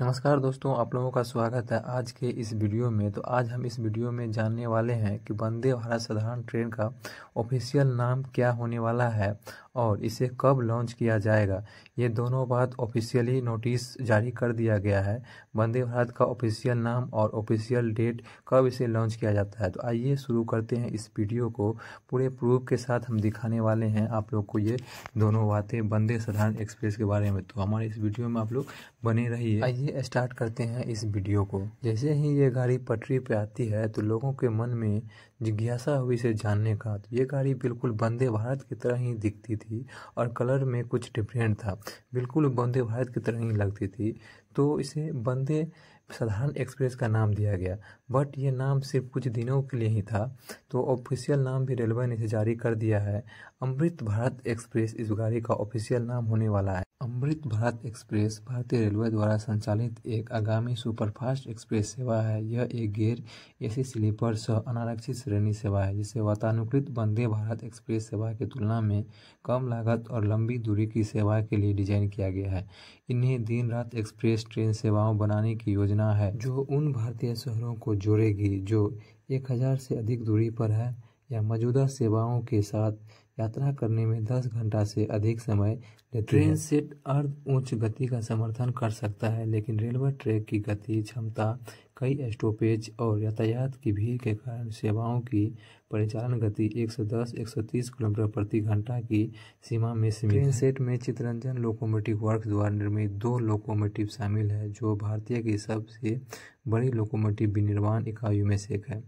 नमस्कार दोस्तों आप लोगों का स्वागत है आज के इस वीडियो में तो आज हम इस वीडियो में जानने वाले हैं कि वंदे भारत साधारण ट्रेन का ऑफिशियल नाम क्या होने वाला है और इसे कब लॉन्च किया जाएगा ये दोनों बात ऑफिशियली नोटिस जारी कर दिया गया है वंदे भारत का ऑफिशियल नाम और ऑफिशियल डेट कब इसे लॉन्च किया जाता है तो आइए शुरू करते हैं इस वीडियो को पूरे प्रूफ के साथ हम दिखाने वाले हैं आप लोग को ये दोनों बातें वंदे साधारण एक्सप्रेस के बारे में तो हमारे इस वीडियो में आप लोग बने रहिए आइए ही स्टार्ट करते हैं इस वीडियो को जैसे ही ये गाड़ी पटरी पे आती है तो लोगों के मन में जिज्ञासा हुई इसे जानने का तो ये गाड़ी बिल्कुल वंदे भारत की तरह ही दिखती थी और कलर में कुछ डिफरेंट था बिल्कुल वंदे भारत की तरह ही लगती थी तो इसे वंदे साधारण एक्सप्रेस का नाम दिया गया बट ये नाम सिर्फ कुछ दिनों के लिए ही था तो ऑफिशियल नाम भी रेलवे ने इसे जारी कर दिया है अमृत भारत एक्सप्रेस इस गाड़ी का ऑफिशियल नाम होने वाला है अमृत भारत एक्सप्रेस भारतीय रेलवे द्वारा संचालित एक आगामी सुपरफास्ट एक्सप्रेस सेवा है यह एक गैर एसी स्लीपर सह अनारक्षित श्रेणी सेवा है जिसे वातानुकूलित वंदे भारत एक्सप्रेस सेवा की तुलना में कम लागत और लंबी दूरी की सेवा के लिए डिजाइन किया गया है इन्हें दिन रात एक्सप्रेस ट्रेन सेवाओं बनाने की योजना है जो उन भारतीय शहरों को जोड़ेगी जो एक से अधिक दूरी पर है या मौजूदा सेवाओं के साथ यात्रा करने में 10 घंटा से अधिक समय ट्रेन सेट अर्ध उच्च गति का समर्थन कर सकता है लेकिन रेलवे ट्रैक की गति क्षमता कई स्टॉपेज और यातायात की भीड़ के कारण सेवाओं की परिचालन गति 110-130 किलोमीटर प्रति घंटा की सीमा में सीमित ट्रेन सेट में चितरंजन लोकोमोटिव वर्क द्वारा निर्मित दो लोकोमोटिव शामिल है जो भारतीय की सबसे बड़ी लोकोमोटिव विनिर्माण इकाइयों में से एक है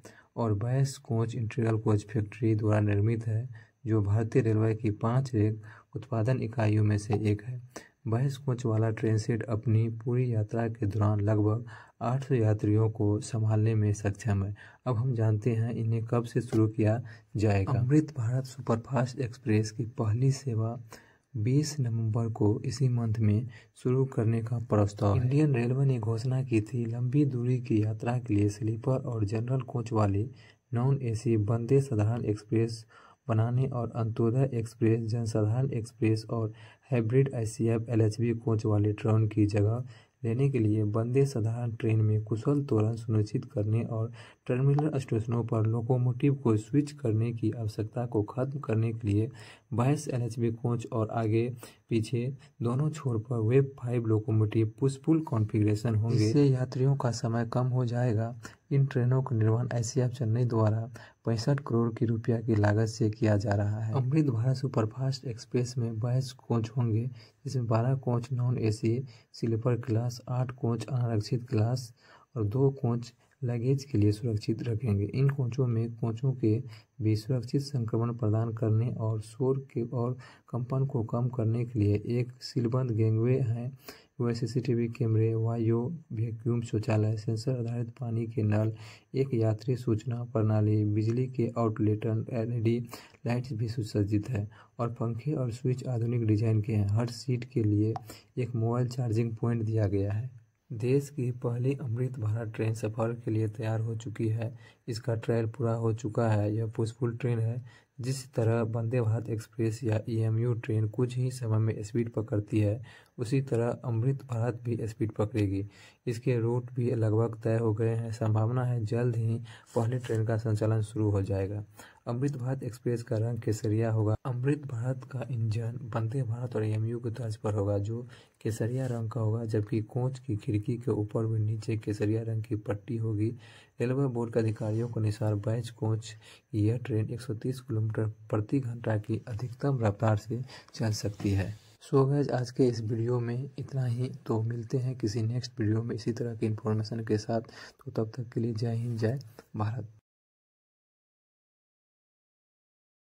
और बैस कोच इंटीरियल कोच फैक्ट्री द्वारा निर्मित है जो भारतीय रेलवे की पाँच रेल उत्पादन इकाइयों में से एक है बहस कोच वाला ट्रेन सेट अपनी पूरी यात्रा के दौरान लगभग 800 यात्रियों को संभालने में सक्षम है अब हम जानते हैं इन्हें कब से शुरू किया जाएगा अमृत भारत सुपरफास्ट एक्सप्रेस की पहली सेवा 20 नवंबर को इसी मंथ में शुरू करने का प्रस्ताव इंडियन रेलवे ने घोषणा की थी लंबी दूरी की यात्रा के लिए स्लीपर और जनरल कोच वाले non AC Vande Sadharan express बनाने और अंत्योदय एक्सप्रेस जनसाधारण एक्सप्रेस और हाइब्रिड आई एलएचबी कोच वाले ट्रेन की जगह लेने के लिए वंदे साधारण ट्रेन में कुशल तोरण सुनिश्चित करने और टर्मिनल स्टेशनों पर लोकोमोटिव को स्विच करने की आवश्यकता को खत्म करने के लिए बाईस एल कोच और आगे पीछे दोनों छोर पर वेब फाइव लोकोमोटिव पुशपुल कॉन्फ़िगरेशन होंगे इससे यात्रियों का समय कम हो जाएगा इन ट्रेनों का निर्माण आईसीएफ चेन्नई द्वारा पैंसठ करोड़ की रुपया की लागत से किया जा रहा है अमृत भारत सुपरफास्ट एक्सप्रेस में बाईस कोच होंगे जिसमें बारह coach non AC sleeper class आठ कोच अनारक्षित क्लास और दो कोच लगेज के लिए सुरक्षित रखेंगे इन कोचों में कोचों के बीच सुरक्षित संक्रमण प्रदान करने और शोर के और कंपन को कम करने के लिए एक सीलबंद गेंगवे है वह सीसीटीवी कैमरे वायु वैक्यूम शौचालय सेंसर आधारित पानी के नल एक यात्री सूचना प्रणाली बिजली के आउटलेट एलईडी लाइट्स भी सुसज्जित है और पंखे और स्विच आधुनिक डिजाइन के हैं हर सीट के लिए एक मोबाइल चार्जिंग पॉइंट दिया गया है देश की पहली अमृत भारत ट्रेन सफर के लिए तैयार हो चुकी है इसका ट्रायल पूरा हो चुका है यह पुशफुल ट्रेन है जिस तरह वंदे भारत एक्सप्रेस या ईएमयू e ट्रेन कुछ ही समय में स्पीड पकड़ती है उसी तरह अमृत भारत भी स्पीड पकड़ेगी इसके रूट भी लगभग तय हो गए हैं संभावना है जल्द ही पहली ट्रेन का संचालन शुरू हो जाएगा अमृत भारत एक्सप्रेस का रंग केसरिया होगा अमृत भारत का इंजन वंदे भारत और एम e के तर्ज पर होगा जो केसरिया रंग का होगा जबकि कोच की खिड़की के ऊपर भी नीचे केसरिया रंग की पट्टी होगी रेलवे बोर्ड के अधिकारियों के अनुसार बैच कोच यह ट्रेन 130 किलोमीटर प्रति घंटा की अधिकतम रफ्तार से चल सकती है सो so गैज आज के इस वीडियो में इतना ही तो मिलते हैं किसी नेक्स्ट वीडियो में इसी तरह की इन्फॉर्मेशन के साथ तो तब तक के लिए जय हिंद जय भारत